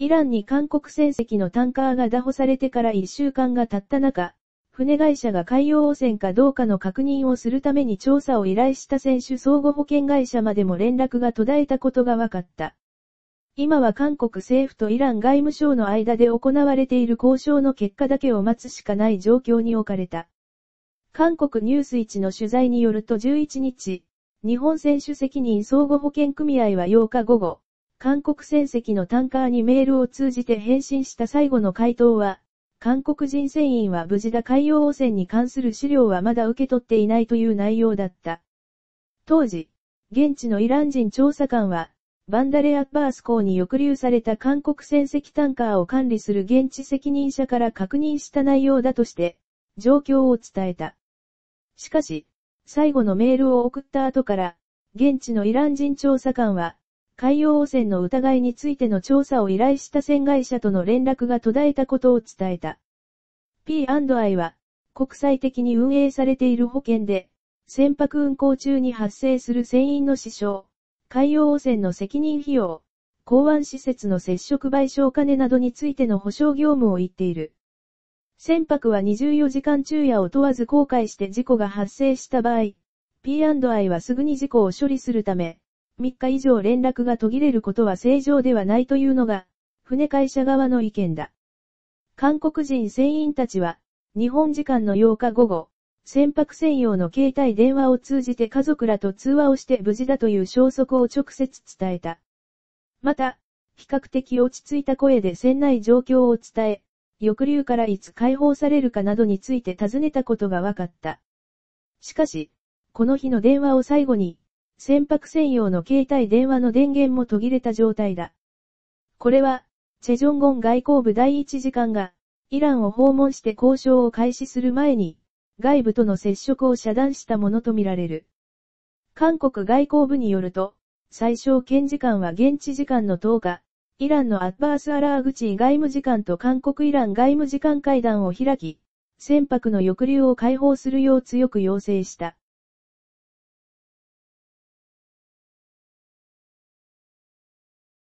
イランに韓国船籍のタンカーが打破されてから1週間が経った中、船会社が海洋汚染かどうかの確認をするために調査を依頼した選手相互保険会社までも連絡が途絶えたことが分かった。今は韓国政府とイラン外務省の間で行われている交渉の結果だけを待つしかない状況に置かれた。韓国ニュース1の取材によると11日、日本選手責任相互保険組合は8日午後、韓国船籍のタンカーにメールを通じて返信した最後の回答は、韓国人船員は無事だ海洋汚染に関する資料はまだ受け取っていないという内容だった。当時、現地のイラン人調査官は、バンダレアッバース港に抑留された韓国船籍タンカーを管理する現地責任者から確認した内容だとして、状況を伝えた。しかし、最後のメールを送った後から、現地のイラン人調査官は、海洋汚染の疑いについての調査を依頼した船会社との連絡が途絶えたことを伝えた。P&I は、国際的に運営されている保険で、船舶運航中に発生する船員の死傷、海洋汚染の責任費用、港湾施設の接触賠償金などについての保証業務を言っている。船舶は24時間昼夜を問わず航海して事故が発生した場合、P&I はすぐに事故を処理するため、3日以上連絡が途切れることは正常ではないというのが、船会社側の意見だ。韓国人船員たちは、日本時間の8日午後、船舶専用の携帯電話を通じて家族らと通話をして無事だという消息を直接伝えた。また、比較的落ち着いた声で船内状況を伝え、抑留からいつ解放されるかなどについて尋ねたことが分かった。しかし、この日の電話を最後に、船舶専用の携帯電話の電源も途切れた状態だ。これは、チェジョンゴン外交部第一次官が、イランを訪問して交渉を開始する前に、外部との接触を遮断したものとみられる。韓国外交部によると、最小検事官は現地時間の10日、イランのアッバース・アラーグチー外務次官と韓国イラン外務次官会談を開き、船舶の抑留を解放するよう強く要請した。